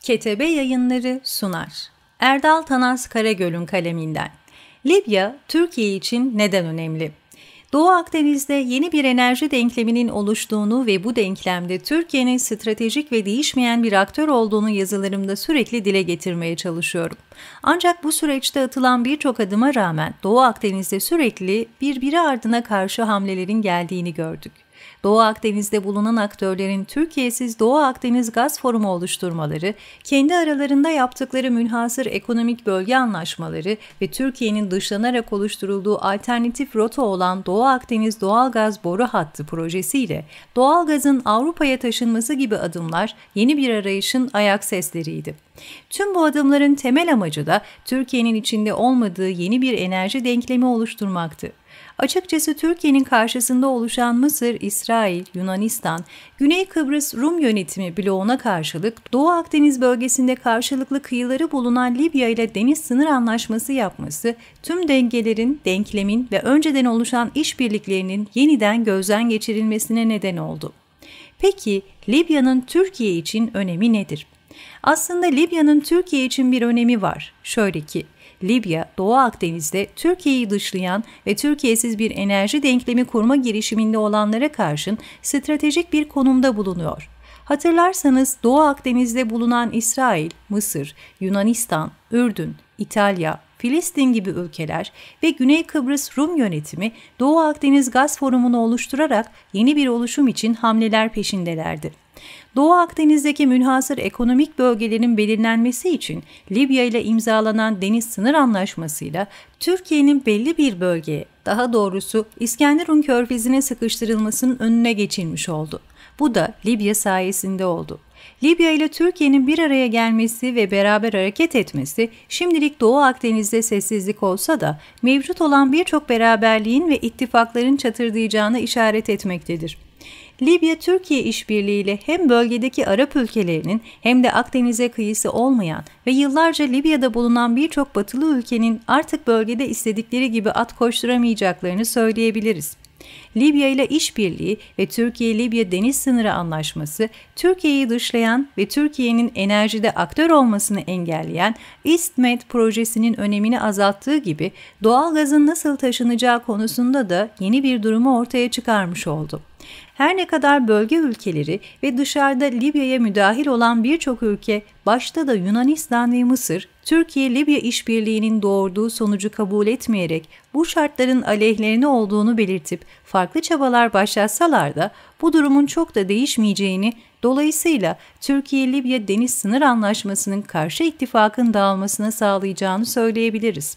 Ketebe Yayınları sunar. Erdal Tanaz Karagöl'ün kaleminden. Libya, Türkiye için neden önemli? Doğu Akdeniz'de yeni bir enerji denkleminin oluştuğunu ve bu denklemde Türkiye'nin stratejik ve değişmeyen bir aktör olduğunu yazılarımda sürekli dile getirmeye çalışıyorum. Ancak bu süreçte atılan birçok adıma rağmen Doğu Akdeniz'de sürekli birbiri ardına karşı hamlelerin geldiğini gördük. Doğu Akdeniz'de bulunan aktörlerin Türkiye'siz Doğu Akdeniz Gaz Forumu oluşturmaları, kendi aralarında yaptıkları münhasır ekonomik bölge anlaşmaları ve Türkiye'nin dışlanarak oluşturulduğu alternatif rota olan Doğu Akdeniz Doğalgaz Boru Hattı projesiyle doğalgazın Avrupa'ya taşınması gibi adımlar yeni bir arayışın ayak sesleriydi. Tüm bu adımların temel amacı da Türkiye'nin içinde olmadığı yeni bir enerji denklemi oluşturmaktı. Açıkçası Türkiye'nin karşısında oluşan Mısır, İsrail, Yunanistan, Güney Kıbrıs Rum yönetimi bloğuna karşılık Doğu Akdeniz bölgesinde karşılıklı kıyıları bulunan Libya ile deniz sınır anlaşması yapması tüm dengelerin, denklemin ve önceden oluşan işbirliklerinin yeniden gözden geçirilmesine neden oldu. Peki Libya'nın Türkiye için önemi nedir? Aslında Libya'nın Türkiye için bir önemi var. Şöyle ki Libya, Doğu Akdeniz'de Türkiye'yi dışlayan ve Türkiye'siz bir enerji denklemi kurma girişiminde olanlara karşın stratejik bir konumda bulunuyor. Hatırlarsanız Doğu Akdeniz'de bulunan İsrail, Mısır, Yunanistan, Ürdün, İtalya, Filistin gibi ülkeler ve Güney Kıbrıs Rum yönetimi Doğu Akdeniz Gaz Forumu'nu oluşturarak yeni bir oluşum için hamleler peşindelerdi. Doğu Akdeniz'deki münhasır ekonomik bölgelerin belirlenmesi için Libya ile imzalanan deniz sınır anlaşmasıyla Türkiye'nin belli bir bölgeye, daha doğrusu İskenderun körfezine sıkıştırılmasının önüne geçilmiş oldu. Bu da Libya sayesinde oldu. Libya ile Türkiye'nin bir araya gelmesi ve beraber hareket etmesi şimdilik Doğu Akdeniz'de sessizlik olsa da mevcut olan birçok beraberliğin ve ittifakların çatırdayacağını işaret etmektedir. Libya-Türkiye işbirliğiyle hem bölgedeki Arap ülkelerinin hem de Akdeniz'e kıyısı olmayan ve yıllarca Libya'da bulunan birçok batılı ülkenin artık bölgede istedikleri gibi at koşturamayacaklarını söyleyebiliriz. Libya ile işbirliği ve Türkiye-Libya Deniz Sınırı Anlaşması, Türkiye'yi dışlayan ve Türkiye'nin enerjide aktör olmasını engelleyen İstmed projesinin önemini azalttığı gibi doğal gazın nasıl taşınacağı konusunda da yeni bir durumu ortaya çıkarmış oldu. Her ne kadar bölge ülkeleri ve dışarıda Libya'ya müdahil olan birçok ülke, başta da Yunanistan ve Mısır, Türkiye-Libya işbirliğinin doğurduğu sonucu kabul etmeyerek bu şartların aleyhlerine olduğunu belirtip farklı çabalar başlatsalar da bu durumun çok da değişmeyeceğini, dolayısıyla Türkiye-Libya Deniz Sınır Anlaşması'nın karşı ittifakın dağılmasına sağlayacağını söyleyebiliriz.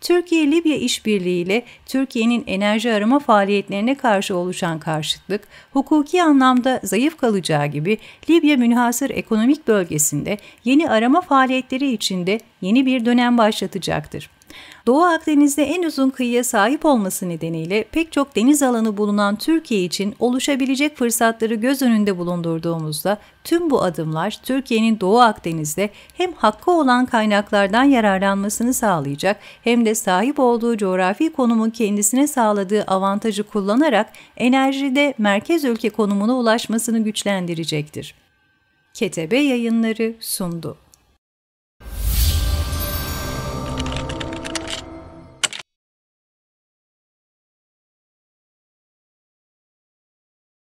Türkiye-Libya işbirliğiyle Türkiye'nin enerji arama faaliyetlerine karşı oluşan karşıtlık, hukuki anlamda zayıf kalacağı gibi Libya münhasır ekonomik bölgesinde yeni arama faaliyetleri içinde yeni bir dönem başlatacaktır. Doğu Akdeniz'de en uzun kıyıya sahip olması nedeniyle pek çok deniz alanı bulunan Türkiye için oluşabilecek fırsatları göz önünde bulundurduğumuzda tüm bu adımlar Türkiye'nin Doğu Akdeniz'de hem hakkı olan kaynaklardan yararlanmasını sağlayacak hem de sahip olduğu coğrafi konumun kendisine sağladığı avantajı kullanarak enerjide merkez ülke konumuna ulaşmasını güçlendirecektir. Ketebe Yayınları sundu.